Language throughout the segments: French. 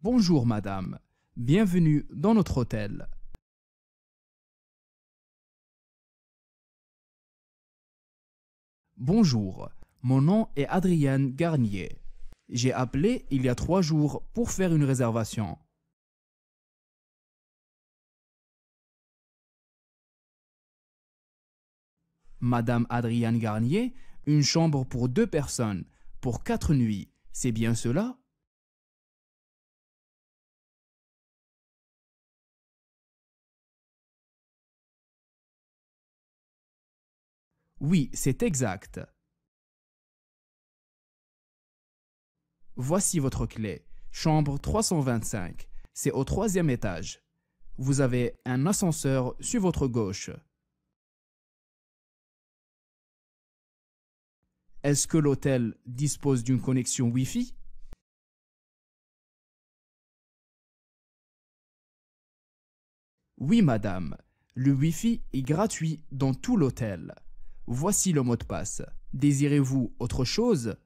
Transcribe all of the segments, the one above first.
Bonjour madame, bienvenue dans notre hôtel. Bonjour, mon nom est Adrienne Garnier. J'ai appelé il y a trois jours pour faire une réservation. Madame Adrienne Garnier, une chambre pour deux personnes, pour quatre nuits, c'est bien cela Oui, c'est exact. Voici votre clé. Chambre 325. C'est au troisième étage. Vous avez un ascenseur sur votre gauche. Est-ce que l'hôtel dispose d'une connexion Wi-Fi Oui, madame. Le Wi-Fi est gratuit dans tout l'hôtel. Voici le mot de passe. Désirez-vous autre chose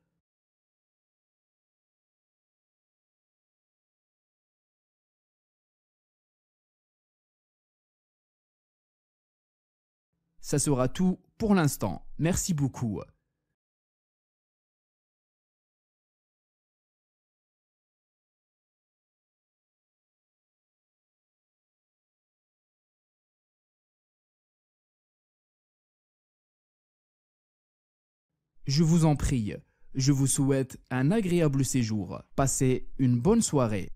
Ça sera tout pour l'instant. Merci beaucoup. Je vous en prie, je vous souhaite un agréable séjour. Passez une bonne soirée.